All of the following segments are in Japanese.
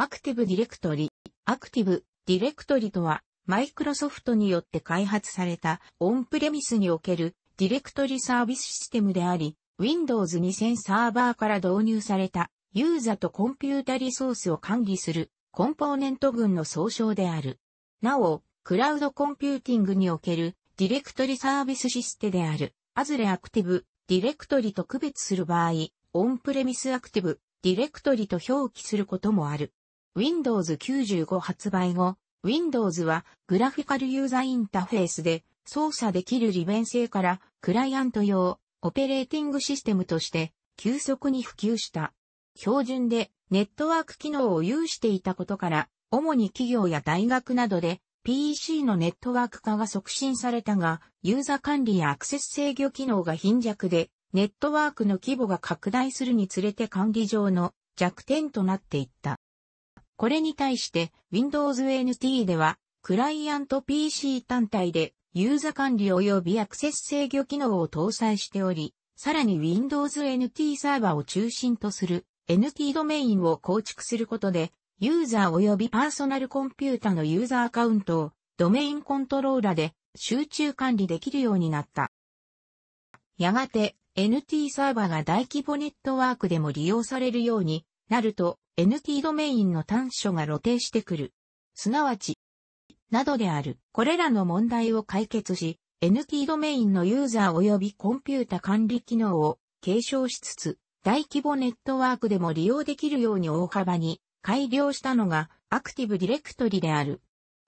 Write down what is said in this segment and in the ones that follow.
アクティブディレクトリ。アクティブディレクトリとは、マイクロソフトによって開発されたオンプレミスにおけるディレクトリサービスシステムであり、Windows 2000サーバーから導入されたユーザとコンピュータリソースを管理するコンポーネント群の総称である。なお、クラウドコンピューティングにおけるディレクトリサービスシステムであるアズレアクティブディレクトリと区別する場合、オンプレミスアクティブディレクトリと表記することもある。Windows 95発売後、Windows はグラフィカルユーザーインターフェースで操作できる利便性からクライアント用オペレーティングシステムとして急速に普及した。標準でネットワーク機能を有していたことから、主に企業や大学などで PC のネットワーク化が促進されたが、ユーザー管理やアクセス制御機能が貧弱で、ネットワークの規模が拡大するにつれて管理上の弱点となっていった。これに対して Windows NT では、クライアント PC 単体でユーザ管理及びアクセス制御機能を搭載しており、さらに Windows NT サーバーを中心とする NT ドメインを構築することで、ユーザー及びパーソナルコンピュータのユーザーアカウントをドメインコントローラで集中管理できるようになった。やがて NT サーバーが大規模ネットワークでも利用されるようになると、NT ドメインの短所が露呈してくる。すなわち、などである。これらの問題を解決し、NT ドメインのユーザー及びコンピュータ管理機能を継承しつつ、大規模ネットワークでも利用できるように大幅に改良したのがアクティブディレクトリである。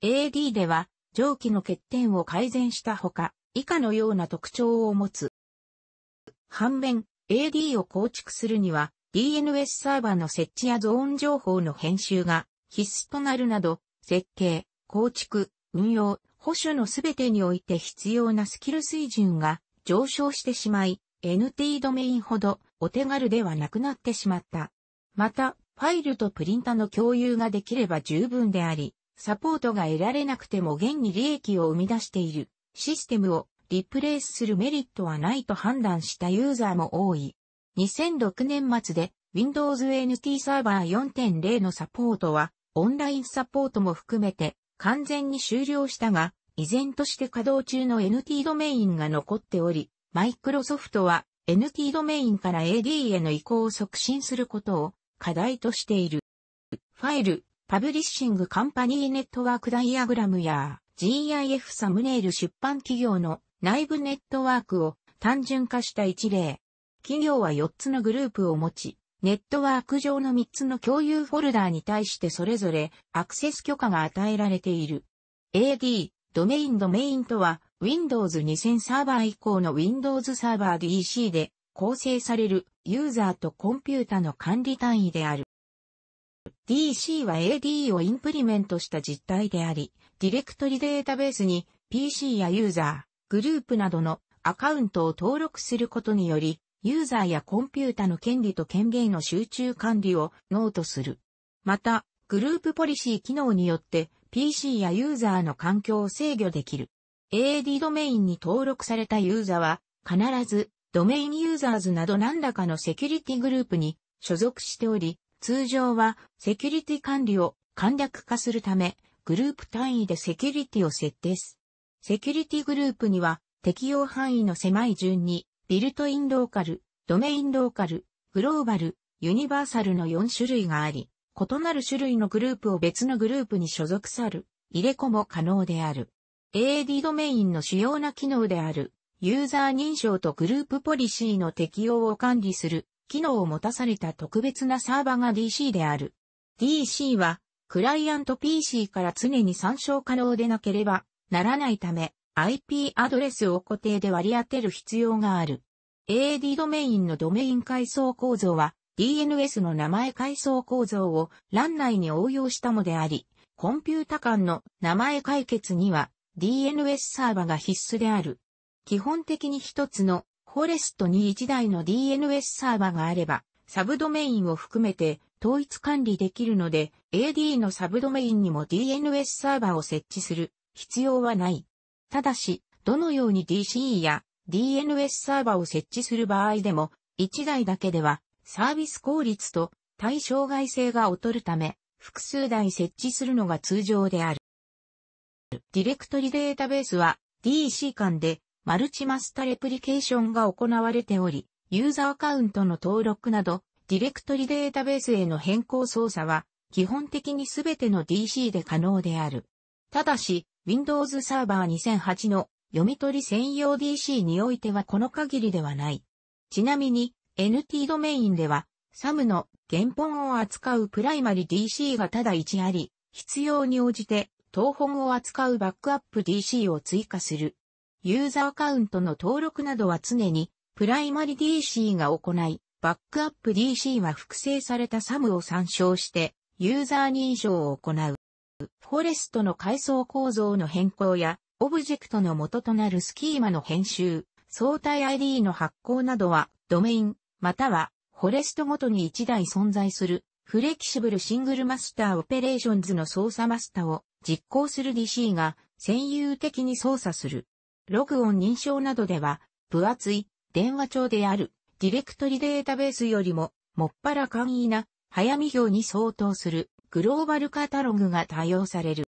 AD では上記の欠点を改善したほか、以下のような特徴を持つ。反面、AD を構築するには DNS サーバーの設置やゾーン情報の編集が必須となるなど、設計、構築、運用、保守のすべてにおいて必要なスキル水準が上昇してしまい、NT ドメインほどお手軽ではなくなってしまった。また、ファイルとプリンタの共有ができれば十分であり、サポートが得られなくても現に利益を生み出しているシステムをリプレイスするメリットはないと判断したユーザーも多い。2006年末で Windows NT サーバー4.0のサポートはオンラインサポートも含めて完全に終了したが、依然として稼働中の NT ドメインが残っており、マイクロソフトは NT ドメインから AD への移行を促進することを課題としている。ファイル、パブリッシングカンパニーネットワークダイアグラムや GIF サムネイル出版企業の内部ネットワークを単純化した一例。企業は4つのグループを持ち、ネットワーク上の3つの共有フォルダーに対してそれぞれアクセス許可が与えられている。AD、ドメインドメインとは Windows 2000サーバー以降の Windows サーバー DC で構成されるユーザーとコンピュータの管理単位である。DC は AD をインプリメントした実態であり、ディレクトリデータベースに PC やユーザー、グループなどのアカウントを登録することにより、ユーザーやコンピュータの権利と権限の集中管理をノートする。また、グループポリシー機能によって PC やユーザーの環境を制御できる。AAD ドメインに登録されたユーザーは必ずドメインユーザーズなど何らかのセキュリティグループに所属しており、通常はセキュリティ管理を簡略化するため、グループ単位でセキュリティを設定す。セキュリティグループには適用範囲の狭い順にビルトインローカル、ドメインローカル、グローバル、ユニバーサルの4種類があり、異なる種類のグループを別のグループに所属さる、入れ子も可能である。a d ドメインの主要な機能である、ユーザー認証とグループポリシーの適用を管理する、機能を持たされた特別なサーバが DC である。DC は、クライアント PC から常に参照可能でなければならないため、IP アドレスを固定で割り当てる必要がある。AD ドメインのドメイン階層構造は DNS の名前階層構造を欄内に応用したのであり、コンピュータ間の名前解決には DNS サーバが必須である。基本的に一つのフォレストに1台の DNS サーバがあれば、サブドメインを含めて統一管理できるので、AD のサブドメインにも DNS サーバを設置する必要はない。ただし、どのように DCE や DNS サーバを設置する場合でも、1台だけではサービス効率と対象外性が劣るため、複数台設置するのが通常である。ディレクトリデータベースは d c 間でマルチマスタレプリケーションが行われており、ユーザーアカウントの登録など、ディレクトリデータベースへの変更操作は、基本的にすべての DC で可能である。ただし、Windows サーバー2008の読み取り専用 DC においてはこの限りではない。ちなみに NT ドメインでは SAM の原本を扱うプライマリ DC がただ1あり、必要に応じて当本を扱うバックアップ DC を追加する。ユーザーアカウントの登録などは常にプライマリ DC が行い、バックアップ DC は複製された SAM を参照してユーザー認証を行う。フォレストの階層構造の変更や、オブジェクトの元となるスキーマの編集、相対 ID の発行などは、ドメイン、または、フォレストごとに1台存在する、フレキシブルシングルマスターオペレーションズの操作マスターを実行する DC が占有的に操作する。ログオン認証などでは、分厚い電話帳であるディレクトリデータベースよりも、もっぱら簡易な早見表に相当するグローバルカタログが多用される。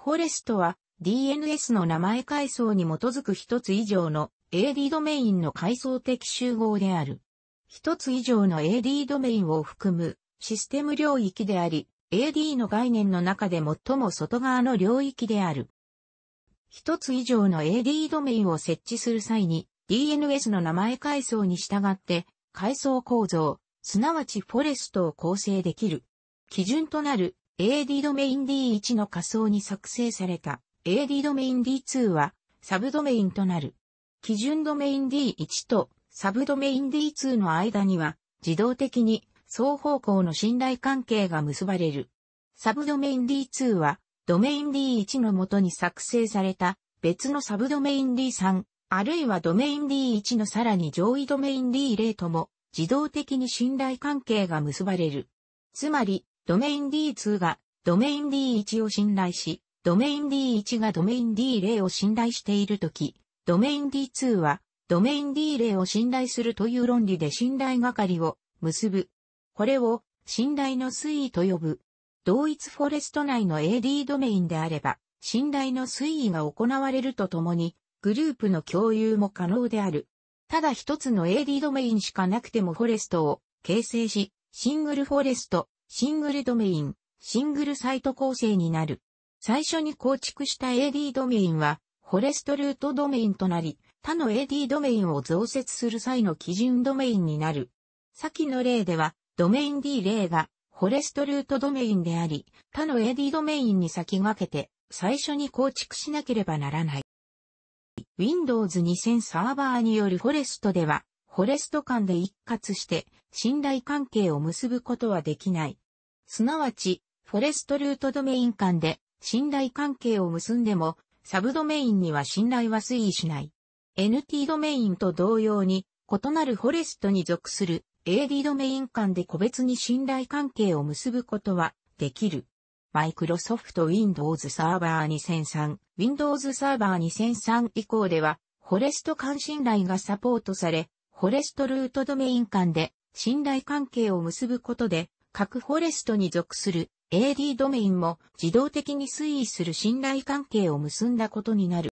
フォレストは DNS の名前階層に基づく一つ以上の AD ドメインの階層的集合である。一つ以上の AD ドメインを含むシステム領域であり、AD の概念の中で最も外側の領域である。一つ以上の AD ドメインを設置する際に DNS の名前階層に従って階層構造、すなわちフォレストを構成できる。基準となる AD ドメイン D1 の仮想に作成された AD ドメイン D2 はサブドメインとなる。基準ドメイン D1 とサブドメイン D2 の間には自動的に双方向の信頼関係が結ばれる。サブドメイン D2 はドメイン D1 のもとに作成された別のサブドメイン D3 あるいはドメイン D1 のさらに上位ドメイン D0 とも自動的に信頼関係が結ばれる。つまりドメイン D2 がドメイン D1 を信頼し、ドメイン D1 がドメイン D0 を信頼しているとき、ドメイン D2 はドメイン D0 を信頼するという論理で信頼係を結ぶ。これを信頼の推移と呼ぶ。同一フォレスト内の AD ドメインであれば、信頼の推移が行われるとともに、グループの共有も可能である。ただ一つの AD ドメインしかなくてもフォレストを形成し、シングルフォレスト、シングルドメイン、シングルサイト構成になる。最初に構築した AD ドメインは、フォレストルートドメインとなり、他の AD ドメインを増設する際の基準ドメインになる。先の例では、ドメイン D 例が、フォレストルートドメインであり、他の AD ドメインに先駆けて、最初に構築しなければならない。Windows 2000サーバーによるフォレストでは、フォレスト間で一括して信頼関係を結ぶことはできない。すなわち、フォレストルートドメイン間で信頼関係を結んでも、サブドメインには信頼は推移しない。NT ドメインと同様に、異なるフォレストに属する AD ドメイン間で個別に信頼関係を結ぶことはできる。マイクロソフト Windows サーバー2003、Windows サーバー2003以降では、フォレスト間信頼がサポートされ、フォレストルートドメイン間で信頼関係を結ぶことで、各フォレストに属する AD ドメインも自動的に推移する信頼関係を結んだことになる。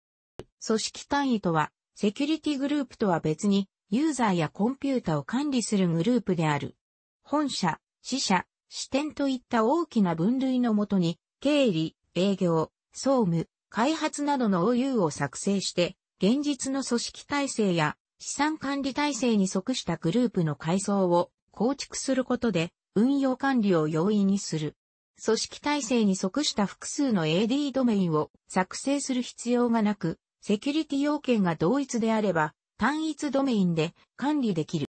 組織単位とは、セキュリティグループとは別に、ユーザーやコンピュータを管理するグループである。本社、支社、支店といった大きな分類のもとに、経理、営業、総務、開発などの OU を作成して、現実の組織体制や資産管理体制に即したグループの階層を構築することで運用管理を容易にする。組織体制に即した複数の AD ドメインを作成する必要がなく、セキュリティ要件が同一であれば単一ドメインで管理できる。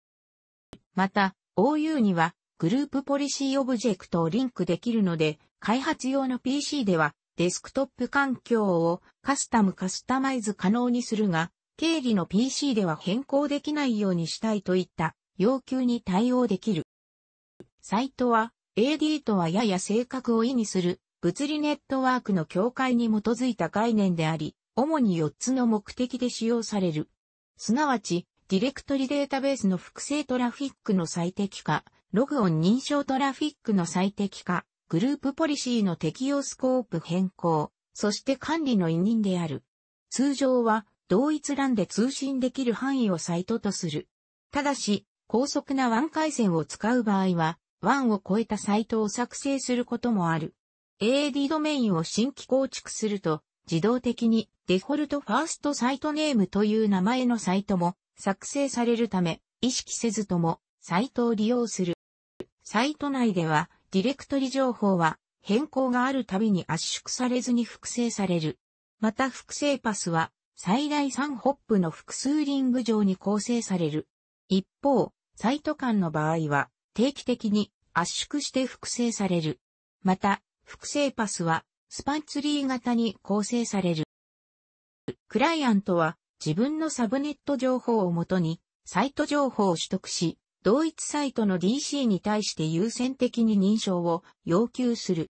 また、OU にはグループポリシーオブジェクトをリンクできるので、開発用の PC ではデスクトップ環境をカスタムカスタマイズ可能にするが、経理の PC では変更できないようにしたいといった要求に対応できる。サイトは AD とはやや性格を意味する物理ネットワークの境界に基づいた概念であり、主に4つの目的で使用される。すなわち、ディレクトリデータベースの複製トラフィックの最適化、ログオン認証トラフィックの最適化、グループポリシーの適用スコープ変更、そして管理の委任である。通常は同一欄で通信できる範囲をサイトとする。ただし、高速な WAN 回線を使う場合は、WAN を超えたサイトを作成することもある。AAD ドメインを新規構築すると、自動的にデフォルトファーストサイトネームという名前のサイトも作成されるため、意識せずともサイトを利用する。サイト内では、ディレクトリ情報は変更があるたびに圧縮されずに複製される。また複製パスは最大3ホップの複数リング上に構成される。一方、サイト間の場合は定期的に圧縮して複製される。また、複製パスはスパンツリー型に構成される。クライアントは自分のサブネット情報をもとにサイト情報を取得し、同一サイトの DC に対して優先的に認証を要求する。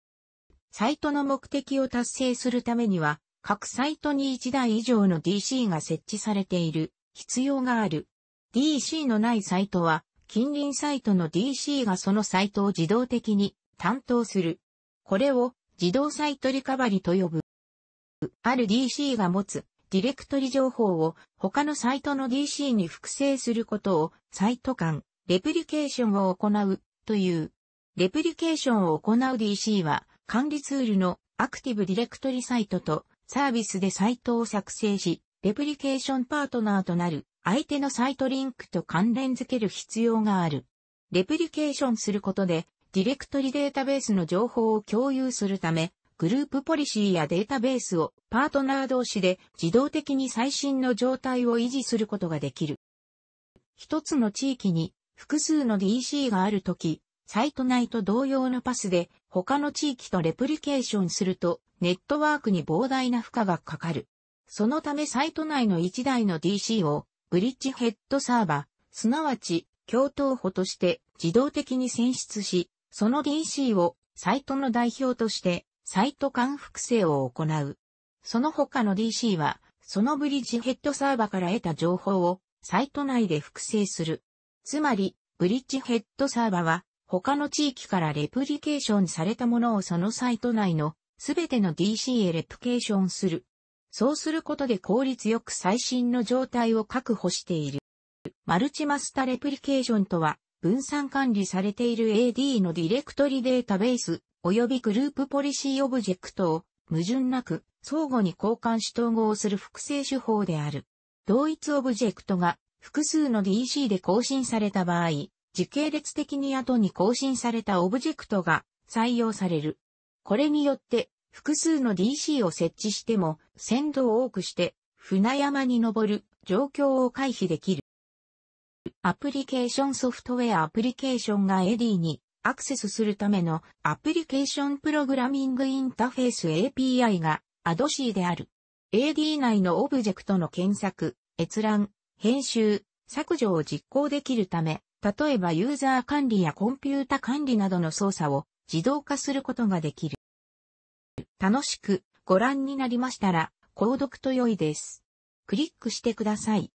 サイトの目的を達成するためには、各サイトに1台以上の DC が設置されている必要がある。DC のないサイトは、近隣サイトの DC がそのサイトを自動的に担当する。これを自動サイトリカバリと呼ぶ。ある DC が持つディレクトリ情報を他のサイトの DC に複製することをサイト間、レプリケーションを行うという。レプリケーションを行う DC は管理ツールのアクティブディレクトリサイトとサービスでサイトを作成し、レプリケーションパートナーとなる相手のサイトリンクと関連づける必要がある。レプリケーションすることで、ディレクトリデータベースの情報を共有するため、グループポリシーやデータベースをパートナー同士で自動的に最新の状態を維持することができる。一つの地域に複数の DC があるとき、サイト内と同様のパスで他の地域とレプリケーションすると、ネットワークに膨大な負荷がかかる。そのためサイト内の1台の DC を、ブリッジヘッドサーバー、すなわち、共闘補として自動的に選出し、その DC をサイトの代表としてサイト間複製を行う。その他の DC は、そのブリッジヘッドサーバーから得た情報をサイト内で複製する。つまり、ブリッジヘッドサーバーは他の地域からレプリケーションされたものをそのサイト内のすべての DC へレプケーションする。そうすることで効率よく最新の状態を確保している。マルチマスタレプリケーションとは、分散管理されている AD のディレクトリデータベース、及びグループポリシーオブジェクトを、矛盾なく、相互に交換し統合する複製手法である。同一オブジェクトが、複数の DC で更新された場合、時系列的に後に更新されたオブジェクトが採用される。これによって、複数の DC を設置しても、鮮度を多くして、船山に登る状況を回避できる。アプリケーションソフトウェアアプリケーションが AD にアクセスするためのアプリケーションプログラミングインターフェース API が ADOC である。AD 内のオブジェクトの検索、閲覧、編集、削除を実行できるため、例えばユーザー管理やコンピュータ管理などの操作を自動化することができる。楽しくご覧になりましたら、購読と良いです。クリックしてください。